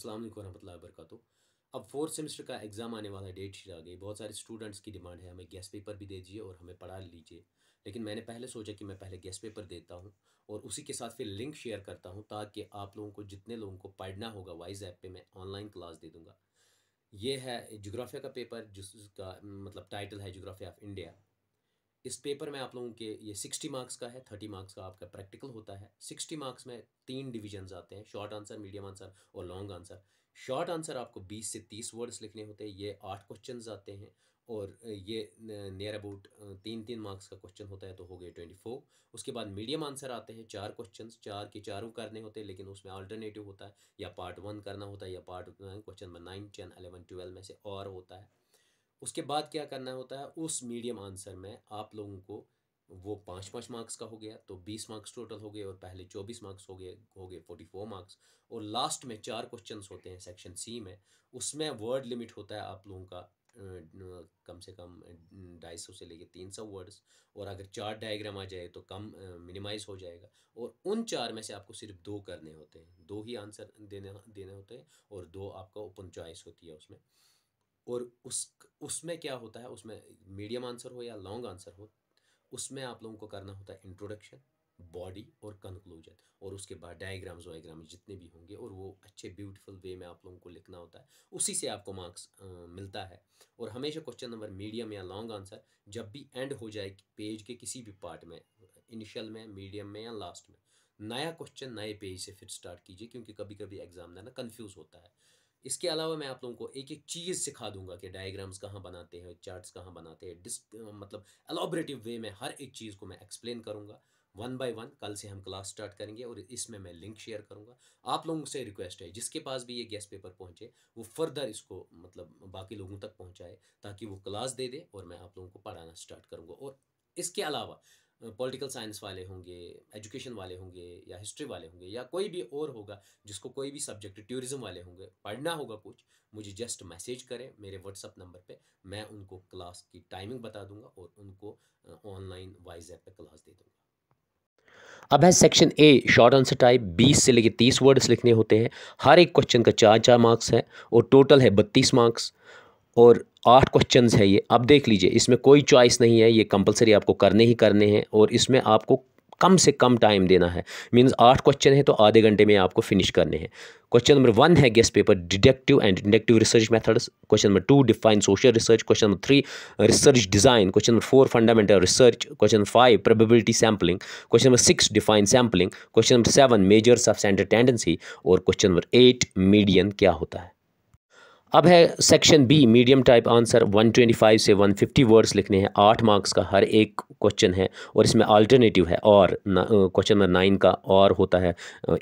अस्सलाम वालेकुम वरहमतुल्लाहि अब फोर्थ सेमेस्टर का एग्ज़ाम आने वाला है डेट शीट आ गई बहुत सारे स्टूडेंट्स की डिमांड है हमें गेस्ट पेपर भी दीजिए और हमें पढ़ा लीजिए लेकिन मैंने पहले सोचा कि मैं पहले गेस्ट पेपर देता हूँ और उसी के साथ फिर लिंक शेयर करता हूँ ताकि आप लोगों को जितने लोगों को पढ़ना होगा वाइज ऐप पर मैं ऑनलाइन क्लास दे दूँगा ये है जोग्राफिया का पेपर जिसका मतलब टाइटल है जोग्राफिया ऑफ इंडिया इस पेपर में आप लोगों के ये सिक्सटी मार्क्स का है थर्टी मार्क्स का आपका प्रैक्टिकल होता है सिक्सटी मार्क्स में तीन डिविजन्स आते हैं शॉर्ट आंसर मीडियम आंसर और लॉन्ग आंसर शॉर्ट आंसर आपको बीस से तीस वर्ड्स लिखने होते हैं ये आठ क्वेश्चन आते हैं और ये नियर अबाउट तीन तीन मार्क्स का क्वेश्चन होता है तो हो गए ट्वेंटी फोर उसके बाद मीडियम आंसर आते हैं चार क्वेश्चन चार के चारों करने होते हैं लेकिन उसमें अल्टरनेटिव होता है या पार्ट वन करना होता है या part question number nine ten eleven twelve में से और होता है उसके बाद क्या करना होता है उस मीडियम आंसर में आप लोगों को वो पाँच पाँच मार्क्स का हो गया तो बीस मार्क्स टोटल हो गए और पहले चौबीस मार्क्स हो गए हो गए फोर्टी फोर मार्क्स और लास्ट में चार क्वेश्चंस होते हैं सेक्शन सी में उसमें वर्ड लिमिट होता है आप लोगों का कम से कम ढाई सौ से लेके तीन सौ वर्ड्स और अगर चार डायग्राम आ जाए तो कम मिनिमाइज हो जाएगा और उन चार में से आपको सिर्फ दो करने होते हैं दो ही आंसर देने देने होते हैं और दो आपका ओपन चॉइस होती है उसमें और उस उसमें क्या होता है उसमें मीडियम आंसर हो या लॉन्ग आंसर हो उसमें आप लोगों को करना होता है इंट्रोडक्शन बॉडी और कंक्लूजन और उसके बाद डायग्राम्स वाइग्राम जितने भी होंगे और वो अच्छे ब्यूटीफुल वे में आप लोगों को लिखना होता है उसी से आपको मार्क्स मिलता है और हमेशा क्वेश्चन नंबर मीडियम या लॉन्ग आंसर जब भी एंड हो जाए पेज के किसी भी पार्ट में इनिशियल में मीडियम में या लास्ट में नया क्वेश्चन नए पेज से फिर स्टार्ट कीजिए क्योंकि कभी कभी एग्जाम ना कन्फ्यूज़ होता है इसके अलावा मैं आप लोगों को एक एक चीज़ सिखा दूंगा कि डायग्राम्स कहाँ बनाते हैं चार्ट्स कहाँ बनाते हैं डिस मतलब एलोबरेटिव वे में हर एक चीज़ को मैं एक्सप्लेन करूँगा वन बाय वन कल से हम क्लास स्टार्ट करेंगे और इसमें मैं लिंक शेयर करूँगा आप लोगों से रिक्वेस्ट है जिसके पास भी ये गेस्ट पेपर पहुँचे वो फर्दर इसको मतलब बाकी लोगों तक पहुँचाए ताकि वो क्लास दे दे और मैं आप लोगों को पढ़ाना स्टार्ट करूँगा और इसके अलावा पॉलिटिकल साइंस वाले होंगे एजुकेशन वाले होंगे या हिस्ट्री वाले होंगे या कोई भी और होगा जिसको कोई भी सब्जेक्ट टूरिज्म वाले होंगे पढ़ना होगा कुछ मुझे जस्ट मैसेज करें मेरे व्हाट्सअप नंबर पे मैं उनको क्लास की टाइमिंग बता दूंगा और उनको ऑनलाइन वाइज ऐप पर क्लास दे दूँगा अब है section A short answer type बीस से लेके तीस वर्ड्स लिखने होते हैं हर एक क्वेश्चन का चार चार मार्क्स है और टोटल है बत्तीस मार्क्स और आठ क्वेश्चन है ये आप देख लीजिए इसमें कोई चॉइस नहीं है ये कंपलसरी आपको करने ही करने हैं और इसमें आपको कम से कम टाइम देना है मीन्स आठ क्वेश्चन है तो आधे घंटे में आपको फिनिश करने हैं क्वेश्चन नंबर वन है guess paper deductive and inductive research methods question number two define social research question number three research design question number four fundamental research question number five probability sampling question number six define sampling question number seven measures of centre tendency और question number eight median क्या होता है अब है section B medium type answer 125 से 150 words लिखने हैं आठ मार्क्स का हर एक क्वेश्चन है और इसमें अल्टरनेटिव है और क्वेश्चन नंबर नाइन का और होता है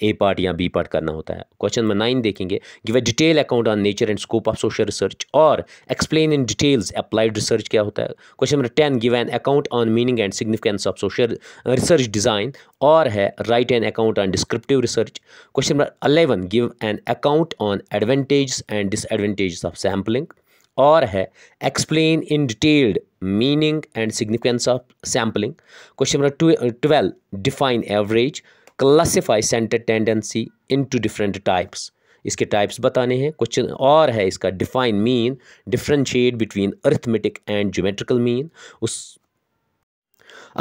ए पार्ट या बी पार्ट करना होता है क्वेश्चन नंबर नाइन देखेंगे give a detail account on nature and scope of social research और explain in details applied research क्या होता है question number ten give an account on meaning and significance of social research design और है write an account on descriptive research question number eleven give an account on advantage and disadvantage of sampling और है explain in detailed meaning and significance of sampling question number two, uh, 12 define average classify center tendency into different types इसके types बताने हैं question और है इसका define mean differentiate between arithmetic and geometrical mean उस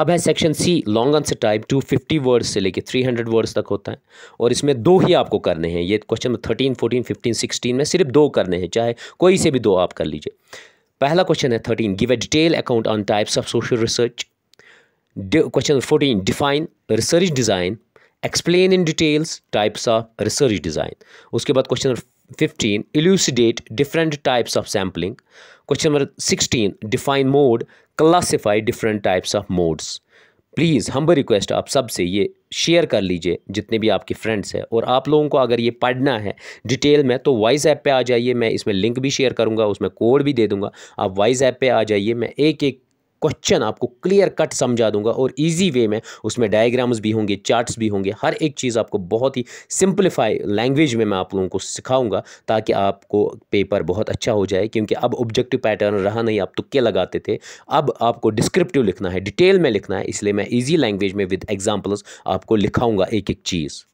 अब है section C long answer type two fifty words से लेके थ्री हंड्रेड वर्ड्स तक होता है और इसमें दो ही आपको करने हैं ये question thirteen fourteen fifteen sixteen में सिर्फ दो करने हैं चाहे कोई से भी दो आप कर लीजिए पहला क्वेश्चन है thirteen give a detail account on types of social research question fourteen define research design explain in details types of research design उसके बाद question number fifteen elucidate different types of sampling question number sixteen define mode classify different types of modes please भी request आप सब से ये share कर लीजिए जितने भी आपके फ्रेंड्स हैं और आप लोगों को अगर ये पढ़ना है डिटेल में तो वॉइस ऐप पे आ जाइए मैं इसमें लिंक भी शेयर करूँगा उसमें कोड भी दे दूँगा आप वॉइस ऐप पे आ जाइए मैं एक एक क्वेश्चन आपको क्लियर कट समझा दूंगा और इजी वे में उसमें डायग्राम्स भी होंगे चार्ट्स भी होंगे हर एक चीज़ आपको बहुत ही सिंप्लीफाई लैंग्वेज में मैं आप लोगों को सिखाऊंगा ताकि आपको पेपर बहुत अच्छा हो जाए क्योंकि अब ऑब्जेक्टिव पैटर्न रहा नहीं आप तुक्के लगाते थे अब आपको डिस्क्रिप्टिव लिखना है डिटेल में लिखना है इसलिए मैं ईजी लैंग्वेज में विद एग्जाम्पल्स आपको लिखाऊँगा एक एक चीज़